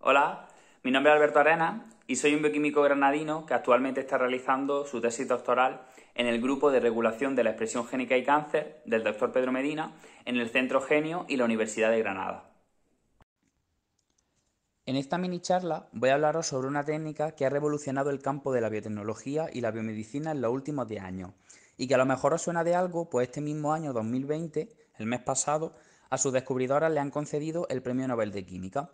Hola, mi nombre es Alberto Arena y soy un bioquímico granadino que actualmente está realizando su tesis doctoral en el grupo de regulación de la expresión génica y cáncer del doctor Pedro Medina en el Centro Genio y la Universidad de Granada. En esta mini charla voy a hablaros sobre una técnica que ha revolucionado el campo de la biotecnología y la biomedicina en los últimos 10 años y que a lo mejor os suena de algo, pues este mismo año 2020, el mes pasado, a sus descubridoras le han concedido el Premio Nobel de Química.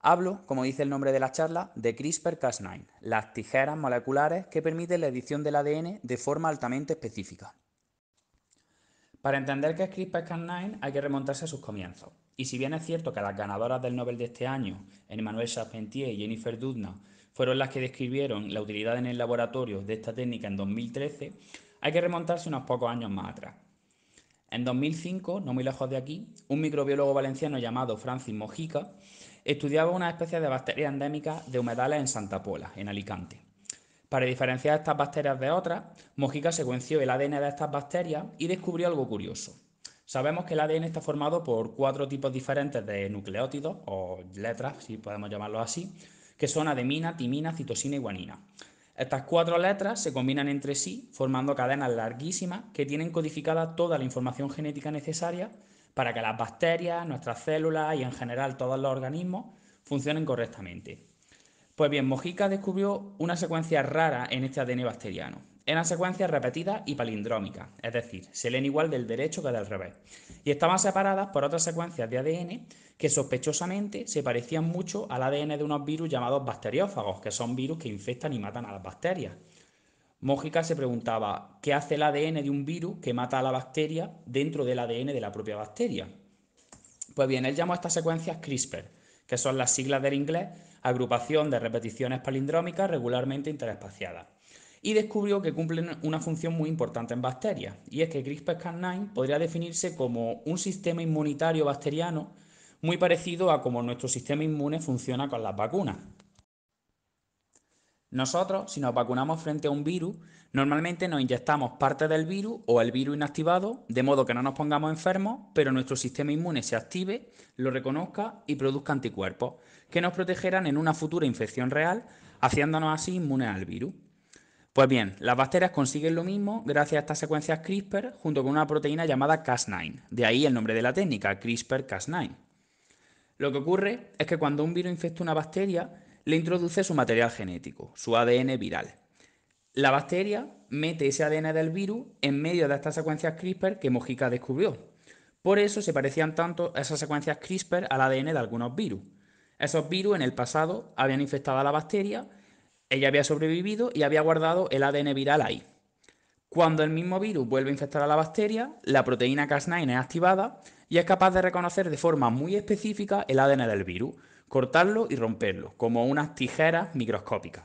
Hablo, como dice el nombre de la charla, de CRISPR-Cas9, las tijeras moleculares que permiten la edición del ADN de forma altamente específica. Para entender qué es CRISPR-Cas9 hay que remontarse a sus comienzos. Y si bien es cierto que las ganadoras del Nobel de este año, Emmanuel Charpentier y Jennifer Doudna, fueron las que describieron la utilidad en el laboratorio de esta técnica en 2013, hay que remontarse unos pocos años más atrás. En 2005, no muy lejos de aquí, un microbiólogo valenciano llamado Francis Mojica estudiaba una especie de bacteria endémica de humedales en Santa Pola, en Alicante. Para diferenciar estas bacterias de otras, Mojica secuenció el ADN de estas bacterias y descubrió algo curioso. Sabemos que el ADN está formado por cuatro tipos diferentes de nucleótidos, o letras, si podemos llamarlo así, que son adenina, timina, citosina y guanina. Estas cuatro letras se combinan entre sí, formando cadenas larguísimas que tienen codificada toda la información genética necesaria para que las bacterias, nuestras células y en general todos los organismos funcionen correctamente. Pues bien, Mojica descubrió una secuencia rara en este ADN bacteriano, eran secuencias repetidas y palindrómicas, es decir, se leen igual del derecho que del revés. Y estaban separadas por otras secuencias de ADN que sospechosamente se parecían mucho al ADN de unos virus llamados bacteriófagos, que son virus que infectan y matan a las bacterias. Mójica se preguntaba, ¿qué hace el ADN de un virus que mata a la bacteria dentro del ADN de la propia bacteria? Pues bien, él llamó a estas secuencias CRISPR, que son las siglas del inglés, agrupación de repeticiones palindrómicas regularmente interespaciadas y descubrió que cumplen una función muy importante en bacterias, y es que CRISPR-Cas9 podría definirse como un sistema inmunitario bacteriano muy parecido a cómo nuestro sistema inmune funciona con las vacunas. Nosotros, si nos vacunamos frente a un virus, normalmente nos inyectamos parte del virus o el virus inactivado, de modo que no nos pongamos enfermos, pero nuestro sistema inmune se active, lo reconozca y produzca anticuerpos, que nos protegerán en una futura infección real, haciéndonos así inmunes al virus. Pues bien, las bacterias consiguen lo mismo gracias a estas secuencias CRISPR junto con una proteína llamada Cas9. De ahí el nombre de la técnica, CRISPR-Cas9. Lo que ocurre es que cuando un virus infecta una bacteria, le introduce su material genético, su ADN viral. La bacteria mete ese ADN del virus en medio de estas secuencias CRISPR que Mojica descubrió. Por eso se parecían tanto esas secuencias CRISPR al ADN de algunos virus. Esos virus en el pasado habían infectado a la bacteria ella había sobrevivido y había guardado el ADN viral ahí. Cuando el mismo virus vuelve a infectar a la bacteria, la proteína Cas9 es activada y es capaz de reconocer de forma muy específica el ADN del virus, cortarlo y romperlo, como unas tijeras microscópicas.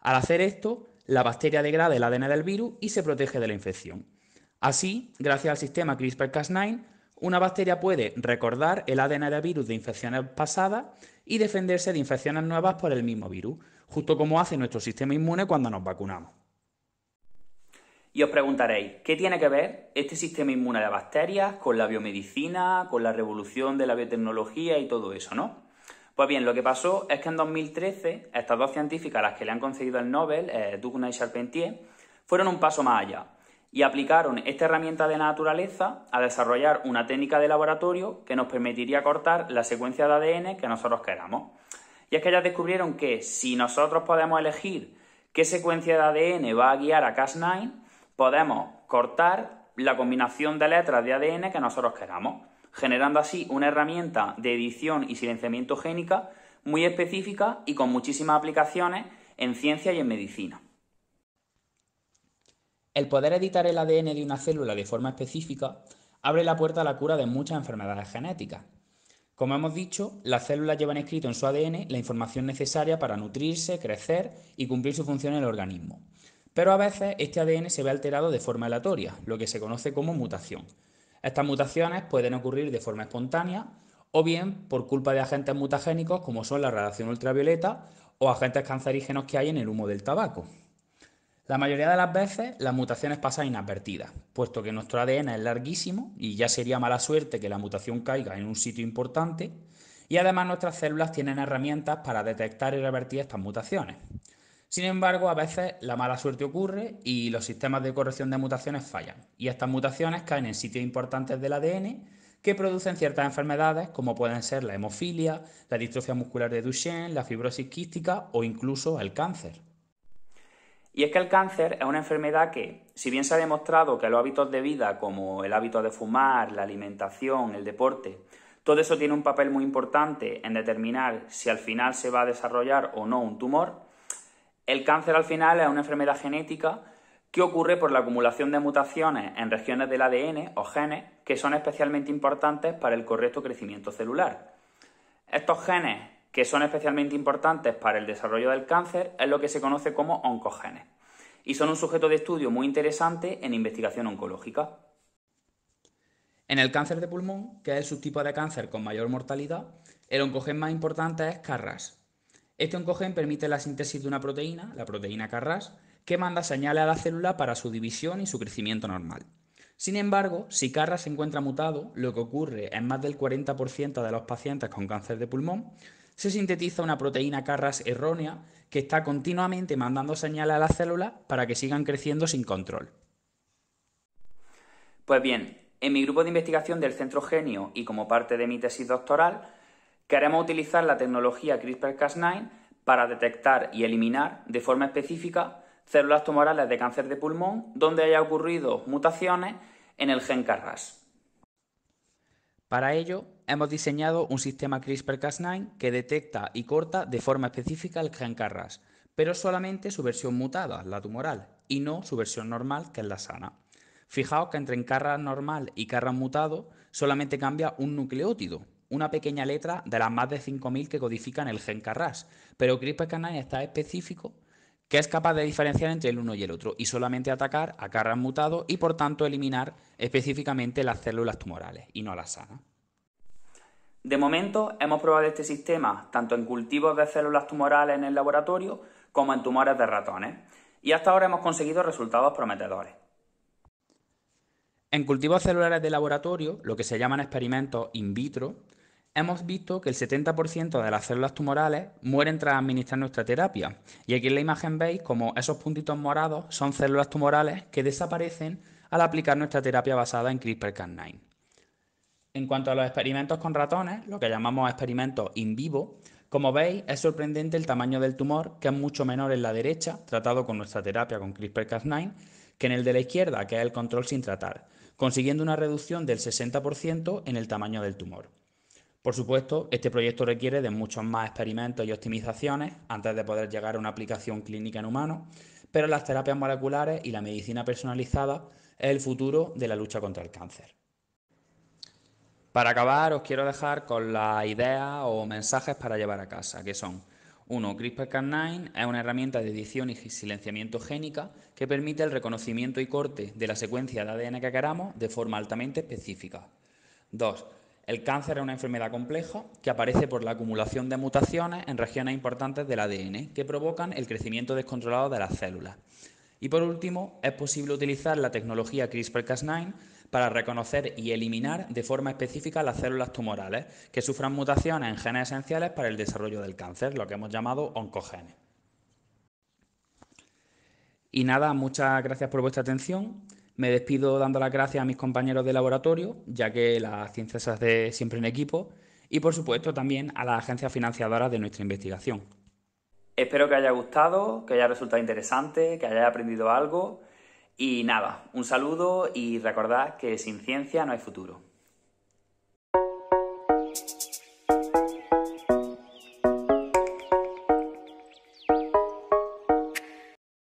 Al hacer esto, la bacteria degrada el ADN del virus y se protege de la infección. Así, gracias al sistema CRISPR-Cas9, una bacteria puede recordar el ADN del virus de infecciones pasadas y defenderse de infecciones nuevas por el mismo virus, justo como hace nuestro sistema inmune cuando nos vacunamos. Y os preguntaréis, ¿qué tiene que ver este sistema inmune de bacterias con la biomedicina, con la revolución de la biotecnología y todo eso, no? Pues bien, lo que pasó es que en 2013 estas dos científicas las que le han concedido el Nobel, eh, Dugna y Charpentier, fueron un paso más allá y aplicaron esta herramienta de naturaleza a desarrollar una técnica de laboratorio que nos permitiría cortar la secuencia de ADN que nosotros queramos. Y es que ellas descubrieron que si nosotros podemos elegir qué secuencia de ADN va a guiar a Cas9, podemos cortar la combinación de letras de ADN que nosotros queramos, generando así una herramienta de edición y silenciamiento génica muy específica y con muchísimas aplicaciones en ciencia y en medicina. El poder editar el ADN de una célula de forma específica abre la puerta a la cura de muchas enfermedades genéticas, como hemos dicho, las células llevan escrito en su ADN la información necesaria para nutrirse, crecer y cumplir su función en el organismo. Pero a veces este ADN se ve alterado de forma aleatoria, lo que se conoce como mutación. Estas mutaciones pueden ocurrir de forma espontánea o bien por culpa de agentes mutagénicos como son la radiación ultravioleta o agentes cancerígenos que hay en el humo del tabaco. La mayoría de las veces las mutaciones pasan inadvertidas, puesto que nuestro ADN es larguísimo y ya sería mala suerte que la mutación caiga en un sitio importante, y además nuestras células tienen herramientas para detectar y revertir estas mutaciones. Sin embargo, a veces la mala suerte ocurre y los sistemas de corrección de mutaciones fallan, y estas mutaciones caen en sitios importantes del ADN que producen ciertas enfermedades como pueden ser la hemofilia, la distrofia muscular de Duchenne, la fibrosis quística o incluso el cáncer. Y es que el cáncer es una enfermedad que, si bien se ha demostrado que los hábitos de vida, como el hábito de fumar, la alimentación, el deporte, todo eso tiene un papel muy importante en determinar si al final se va a desarrollar o no un tumor, el cáncer al final es una enfermedad genética que ocurre por la acumulación de mutaciones en regiones del ADN o genes que son especialmente importantes para el correcto crecimiento celular. Estos genes que son especialmente importantes para el desarrollo del cáncer es lo que se conoce como oncogenes y son un sujeto de estudio muy interesante en investigación oncológica. En el cáncer de pulmón, que es el subtipo de cáncer con mayor mortalidad, el oncogen más importante es Carras. Este oncogen permite la síntesis de una proteína, la proteína Carras, que manda señales a la célula para su división y su crecimiento normal. Sin embargo, si Carras se encuentra mutado, lo que ocurre en más del 40% de los pacientes con cáncer de pulmón se sintetiza una proteína Carras errónea que está continuamente mandando señales a las células para que sigan creciendo sin control. Pues bien, en mi grupo de investigación del Centro Genio y como parte de mi tesis doctoral, queremos utilizar la tecnología CRISPR-Cas9 para detectar y eliminar de forma específica células tumorales de cáncer de pulmón donde haya ocurrido mutaciones en el gen Carras. Para ello, hemos diseñado un sistema CRISPR-Cas9 que detecta y corta de forma específica el gen Carras, pero solamente su versión mutada, la tumoral, y no su versión normal, que es la sana. Fijaos que entre Carras normal y Carras mutado solamente cambia un nucleótido, una pequeña letra de las más de 5.000 que codifican el gen Carras, pero CRISPR-Cas9 está específico que es capaz de diferenciar entre el uno y el otro y solamente atacar a Carras mutado y por tanto eliminar específicamente las células tumorales y no a las sanas. De momento, hemos probado este sistema tanto en cultivos de células tumorales en el laboratorio como en tumores de ratones, y hasta ahora hemos conseguido resultados prometedores. En cultivos celulares de laboratorio, lo que se llaman experimentos in vitro, hemos visto que el 70% de las células tumorales mueren tras administrar nuestra terapia. Y aquí en la imagen veis como esos puntitos morados son células tumorales que desaparecen al aplicar nuestra terapia basada en CRISPR-Cas9. En cuanto a los experimentos con ratones, lo que llamamos experimentos in vivo, como veis, es sorprendente el tamaño del tumor, que es mucho menor en la derecha, tratado con nuestra terapia con CRISPR-Cas9, que en el de la izquierda, que es el control sin tratar, consiguiendo una reducción del 60% en el tamaño del tumor. Por supuesto, este proyecto requiere de muchos más experimentos y optimizaciones antes de poder llegar a una aplicación clínica en humanos, pero las terapias moleculares y la medicina personalizada es el futuro de la lucha contra el cáncer. Para acabar, os quiero dejar con las ideas o mensajes para llevar a casa, que son 1. CRISPR-Cas9 es una herramienta de edición y silenciamiento génica que permite el reconocimiento y corte de la secuencia de ADN que queramos de forma altamente específica. 2. El cáncer es una enfermedad compleja que aparece por la acumulación de mutaciones en regiones importantes del ADN que provocan el crecimiento descontrolado de las células. Y por último, es posible utilizar la tecnología CRISPR-Cas9 para reconocer y eliminar de forma específica las células tumorales que sufran mutaciones en genes esenciales para el desarrollo del cáncer, lo que hemos llamado oncogenes. Y nada, muchas gracias por vuestra atención. Me despido dando las gracias a mis compañeros de laboratorio, ya que la ciencia se hace siempre en equipo, y por supuesto también a las agencias financiadoras de nuestra investigación. Espero que haya gustado, que haya resultado interesante, que haya aprendido algo y nada, un saludo y recordad que sin ciencia no hay futuro.